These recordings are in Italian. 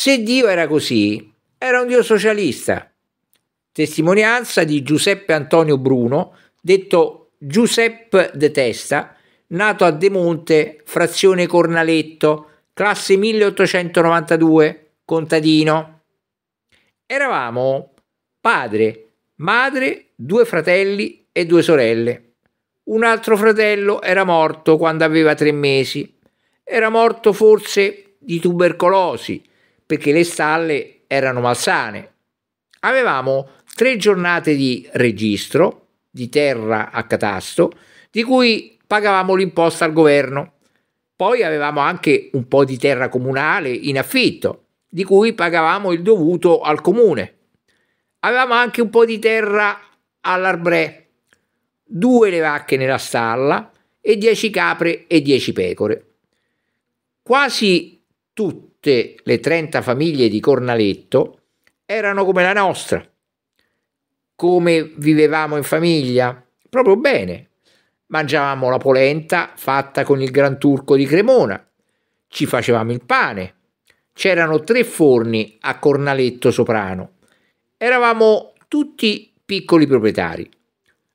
Se Dio era così, era un Dio socialista. Testimonianza di Giuseppe Antonio Bruno, detto Giuseppe de Testa, nato a De Monte, frazione Cornaletto, classe 1892, contadino. Eravamo padre, madre, due fratelli e due sorelle. Un altro fratello era morto quando aveva tre mesi. Era morto forse di tubercolosi perché le stalle erano malsane. Avevamo tre giornate di registro di terra a catasto di cui pagavamo l'imposta al governo. Poi avevamo anche un po' di terra comunale in affitto di cui pagavamo il dovuto al comune. Avevamo anche un po' di terra all'arbre, due le vacche nella stalla e dieci capre e dieci pecore. Quasi tutti tutte le 30 famiglie di Cornaletto erano come la nostra. Come vivevamo in famiglia? Proprio bene. Mangiavamo la polenta fatta con il gran turco di Cremona. Ci facevamo il pane. C'erano tre forni a Cornaletto Soprano. Eravamo tutti piccoli proprietari.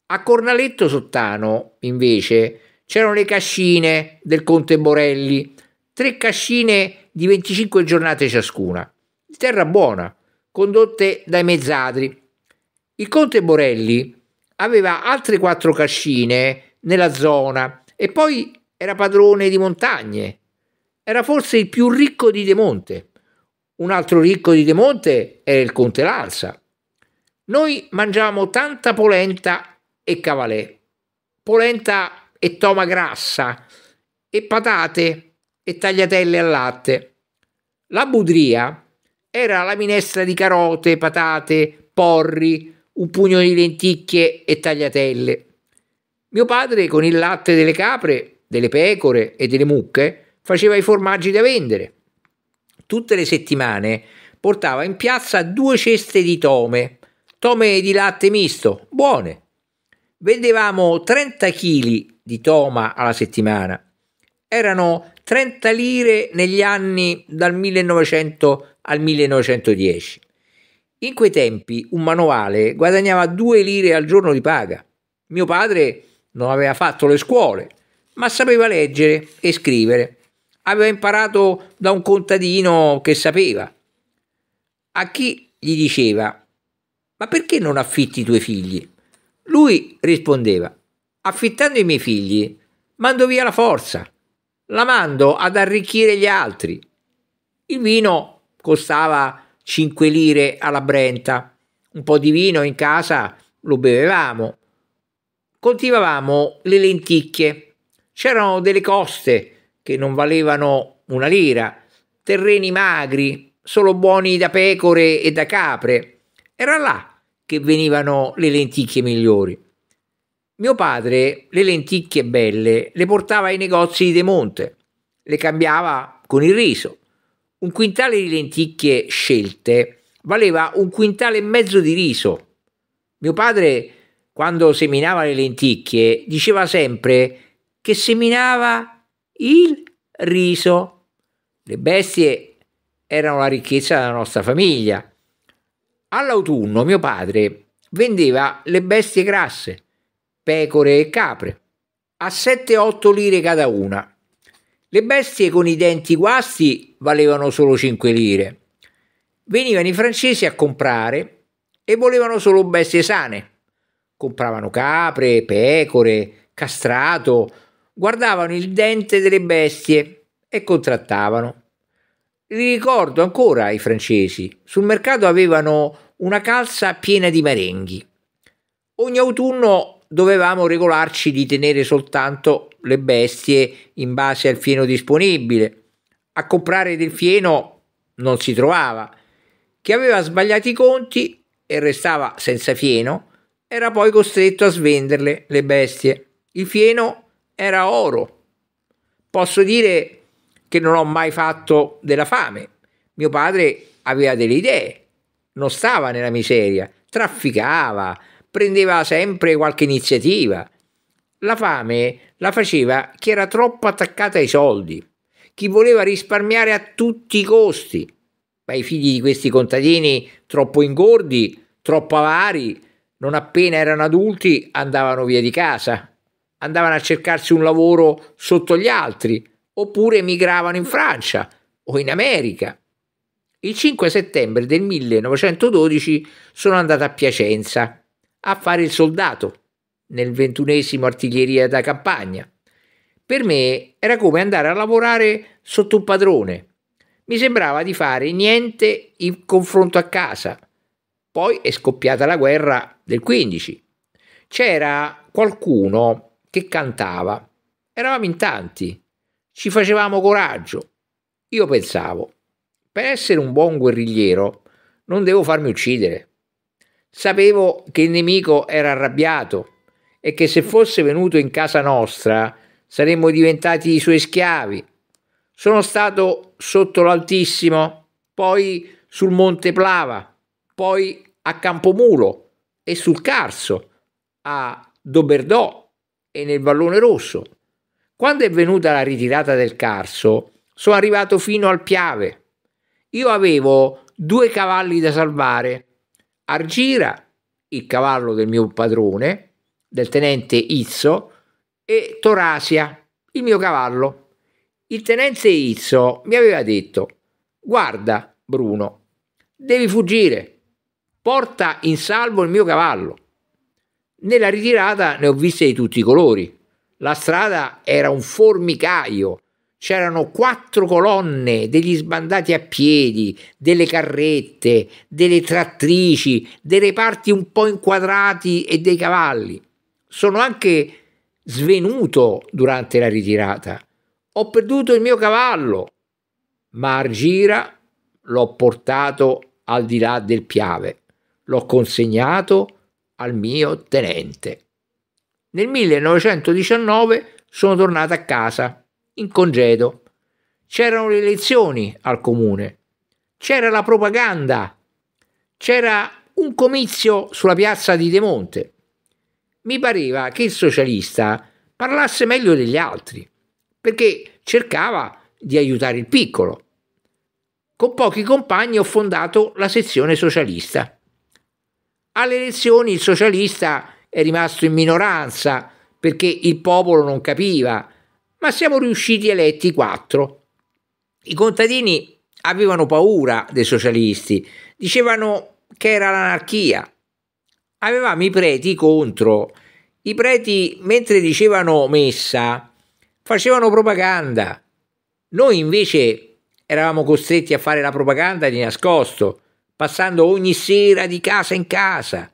A Cornaletto Sottano, invece, c'erano le cascine del Conte Borelli tre cascine di 25 giornate ciascuna, di terra buona, condotte dai mezzadri. Il conte Borelli aveva altre quattro cascine nella zona e poi era padrone di montagne. Era forse il più ricco di De Monte. Un altro ricco di De Monte era il conte Lanza. Noi mangiavamo tanta polenta e cavalè, polenta e toma grassa e patate e tagliatelle al latte. La budria era la minestra di carote, patate, porri, un pugno di lenticchie e tagliatelle. Mio padre con il latte delle capre, delle pecore e delle mucche faceva i formaggi da vendere. Tutte le settimane portava in piazza due ceste di tome, tome di latte misto, buone. Vendevamo 30 kg di toma alla settimana erano 30 lire negli anni dal 1900 al 1910. In quei tempi un manovale guadagnava 2 lire al giorno di paga. Mio padre non aveva fatto le scuole, ma sapeva leggere e scrivere. Aveva imparato da un contadino che sapeva. A chi gli diceva, ma perché non affitti i tuoi figli? Lui rispondeva, affittando i miei figli, mando via la forza la mando ad arricchire gli altri. Il vino costava 5 lire alla Brenta, un po' di vino in casa lo bevevamo. Coltivavamo le lenticchie, c'erano delle coste che non valevano una lira, terreni magri, solo buoni da pecore e da capre. Era là che venivano le lenticchie migliori. Mio padre le lenticchie belle le portava ai negozi di De Monte, le cambiava con il riso. Un quintale di lenticchie scelte valeva un quintale e mezzo di riso. Mio padre, quando seminava le lenticchie, diceva sempre che seminava il riso. Le bestie erano la ricchezza della nostra famiglia. All'autunno mio padre vendeva le bestie grasse pecore e capre, a 7-8 lire cada una. Le bestie con i denti guasti valevano solo 5 lire. Venivano i francesi a comprare e volevano solo bestie sane. Compravano capre, pecore, castrato, guardavano il dente delle bestie e contrattavano. Li ricordo ancora i francesi, sul mercato avevano una calza piena di merenghi. Ogni autunno dovevamo regolarci di tenere soltanto le bestie in base al fieno disponibile. A comprare del fieno non si trovava. Chi aveva sbagliato i conti e restava senza fieno era poi costretto a svenderle le bestie. Il fieno era oro. Posso dire che non ho mai fatto della fame. Mio padre aveva delle idee, non stava nella miseria, trafficava, prendeva sempre qualche iniziativa. La fame la faceva chi era troppo attaccata ai soldi, chi voleva risparmiare a tutti i costi. Ma i figli di questi contadini troppo ingordi, troppo avari, non appena erano adulti andavano via di casa, andavano a cercarsi un lavoro sotto gli altri, oppure emigravano in Francia o in America. Il 5 settembre del 1912 sono andato a Piacenza a fare il soldato nel ventunesimo artiglieria da campagna. Per me era come andare a lavorare sotto un padrone. Mi sembrava di fare niente in confronto a casa. Poi è scoppiata la guerra del 15. C'era qualcuno che cantava. Eravamo in tanti. Ci facevamo coraggio. Io pensavo, per essere un buon guerrigliero non devo farmi uccidere. Sapevo che il nemico era arrabbiato e che se fosse venuto in casa nostra saremmo diventati i suoi schiavi. Sono stato sotto l'Altissimo, poi sul Monte Plava, poi a Campomulo e sul Carso, a Doberdò e nel Vallone Rosso. Quando è venuta la ritirata del Carso, sono arrivato fino al Piave. Io avevo due cavalli da salvare Argira, il cavallo del mio padrone, del tenente Izzo, e Torasia, il mio cavallo. Il tenente Izzo mi aveva detto, guarda Bruno, devi fuggire, porta in salvo il mio cavallo. Nella ritirata ne ho viste di tutti i colori. La strada era un formicaio c'erano quattro colonne degli sbandati a piedi, delle carrette, delle trattrici, dei reparti un po' inquadrati e dei cavalli. Sono anche svenuto durante la ritirata. Ho perduto il mio cavallo, ma Argira l'ho portato al di là del Piave. L'ho consegnato al mio tenente. Nel 1919 sono tornato a casa in congedo. C'erano le elezioni al comune, c'era la propaganda, c'era un comizio sulla piazza di De Monte. Mi pareva che il socialista parlasse meglio degli altri, perché cercava di aiutare il piccolo. Con pochi compagni ho fondato la sezione socialista. Alle elezioni il socialista è rimasto in minoranza perché il popolo non capiva ma siamo riusciti eletti quattro. I contadini avevano paura dei socialisti, dicevano che era l'anarchia. Avevamo i preti contro. I preti, mentre dicevano messa, facevano propaganda. Noi invece eravamo costretti a fare la propaganda di nascosto, passando ogni sera di casa in casa.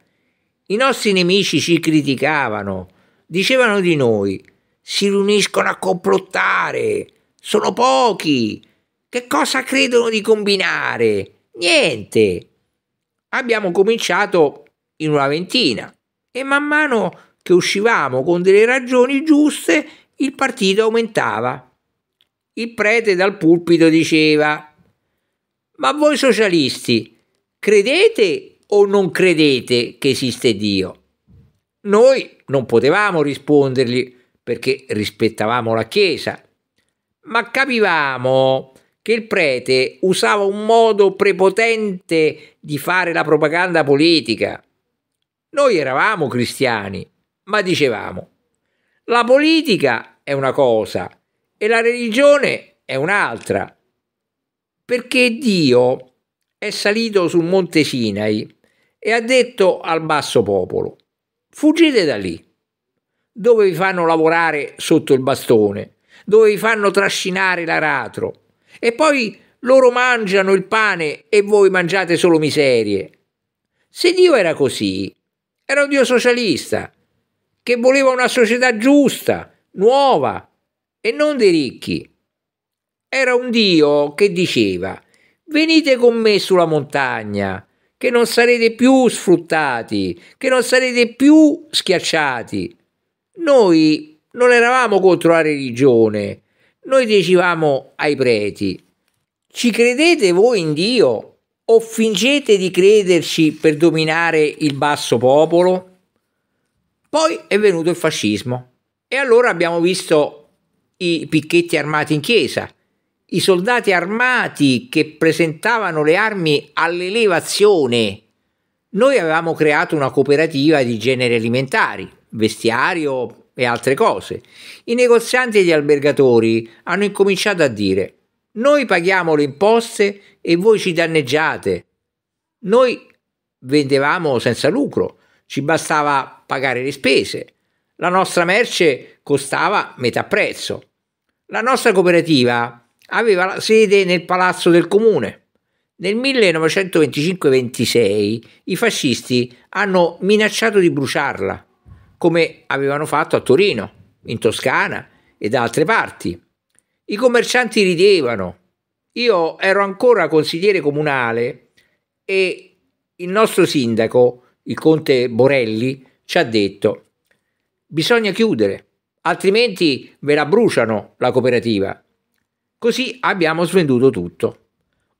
I nostri nemici ci criticavano, dicevano di noi, si riuniscono a complottare. Sono pochi. Che cosa credono di combinare? Niente. Abbiamo cominciato in una ventina e man mano che uscivamo con delle ragioni giuste il partito aumentava. Il prete dal pulpito diceva Ma voi socialisti credete o non credete che esiste Dio? Noi non potevamo rispondergli perché rispettavamo la Chiesa, ma capivamo che il prete usava un modo prepotente di fare la propaganda politica. Noi eravamo cristiani, ma dicevamo, la politica è una cosa e la religione è un'altra, perché Dio è salito sul monte Sinai e ha detto al basso popolo, fuggite da lì dove vi fanno lavorare sotto il bastone, dove vi fanno trascinare l'aratro e poi loro mangiano il pane e voi mangiate solo miserie. Se Dio era così, era un Dio socialista, che voleva una società giusta, nuova e non dei ricchi. Era un Dio che diceva, venite con me sulla montagna, che non sarete più sfruttati, che non sarete più schiacciati, noi non eravamo contro la religione, noi dicevamo ai preti, ci credete voi in Dio o fingete di crederci per dominare il basso popolo? Poi è venuto il fascismo e allora abbiamo visto i picchetti armati in chiesa, i soldati armati che presentavano le armi all'elevazione. Noi avevamo creato una cooperativa di generi alimentari, vestiario e altre cose. I negozianti e gli albergatori hanno incominciato a dire noi paghiamo le imposte e voi ci danneggiate. Noi vendevamo senza lucro, ci bastava pagare le spese. La nostra merce costava metà prezzo. La nostra cooperativa aveva la sede nel palazzo del comune. Nel 1925-26 i fascisti hanno minacciato di bruciarla come avevano fatto a Torino, in Toscana e da altre parti. I commercianti ridevano. Io ero ancora consigliere comunale e il nostro sindaco, il conte Borelli, ci ha detto bisogna chiudere, altrimenti ve la bruciano la cooperativa. Così abbiamo svenduto tutto.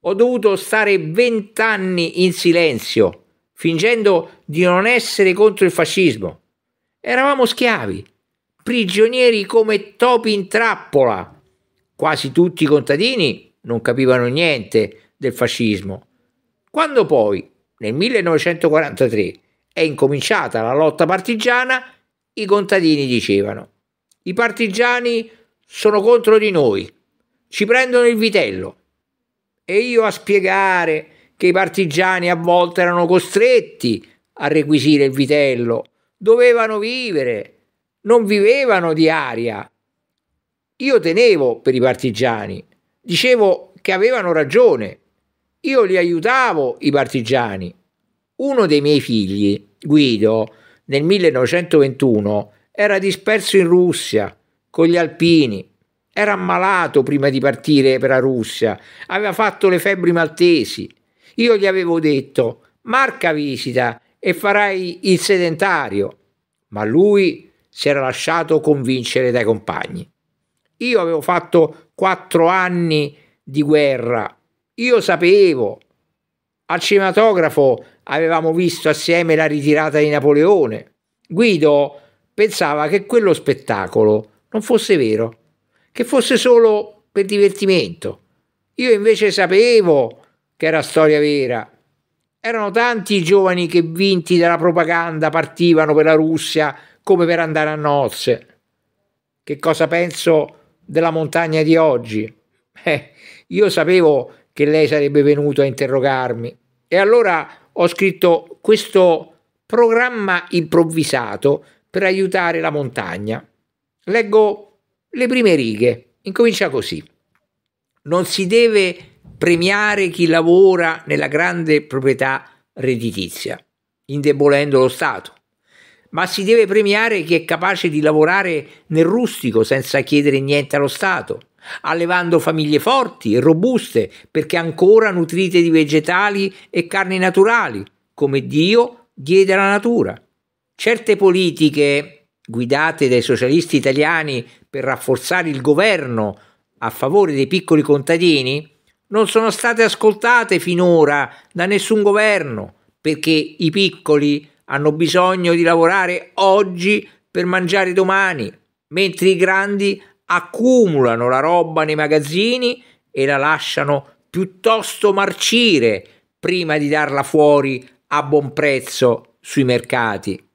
Ho dovuto stare vent'anni in silenzio, fingendo di non essere contro il fascismo. Eravamo schiavi, prigionieri come topi in trappola. Quasi tutti i contadini non capivano niente del fascismo. Quando poi, nel 1943, è incominciata la lotta partigiana, i contadini dicevano, i partigiani sono contro di noi, ci prendono il vitello. E io a spiegare che i partigiani a volte erano costretti a requisire il vitello dovevano vivere, non vivevano di aria. Io tenevo per i partigiani, dicevo che avevano ragione, io li aiutavo i partigiani. Uno dei miei figli, Guido, nel 1921 era disperso in Russia con gli alpini. Era ammalato prima di partire per la Russia, aveva fatto le febbri maltesi. Io gli avevo detto: Marca visita e farai il sedentario. Ma lui si era lasciato convincere dai compagni. Io avevo fatto quattro anni di guerra, io sapevo. Al cinematografo avevamo visto assieme la ritirata di Napoleone. Guido pensava che quello spettacolo non fosse vero, che fosse solo per divertimento. Io invece sapevo che era storia vera erano tanti i giovani che vinti dalla propaganda partivano per la Russia come per andare a nozze. Che cosa penso della montagna di oggi? Eh, io sapevo che lei sarebbe venuto a interrogarmi e allora ho scritto questo programma improvvisato per aiutare la montagna. Leggo le prime righe, incomincia così. Non si deve premiare chi lavora nella grande proprietà redditizia, indebolendo lo Stato, ma si deve premiare chi è capace di lavorare nel rustico senza chiedere niente allo Stato, allevando famiglie forti e robuste perché ancora nutrite di vegetali e carni naturali, come Dio diede alla natura. Certe politiche guidate dai socialisti italiani per rafforzare il governo a favore dei piccoli contadini non sono state ascoltate finora da nessun governo, perché i piccoli hanno bisogno di lavorare oggi per mangiare domani, mentre i grandi accumulano la roba nei magazzini e la lasciano piuttosto marcire prima di darla fuori a buon prezzo sui mercati.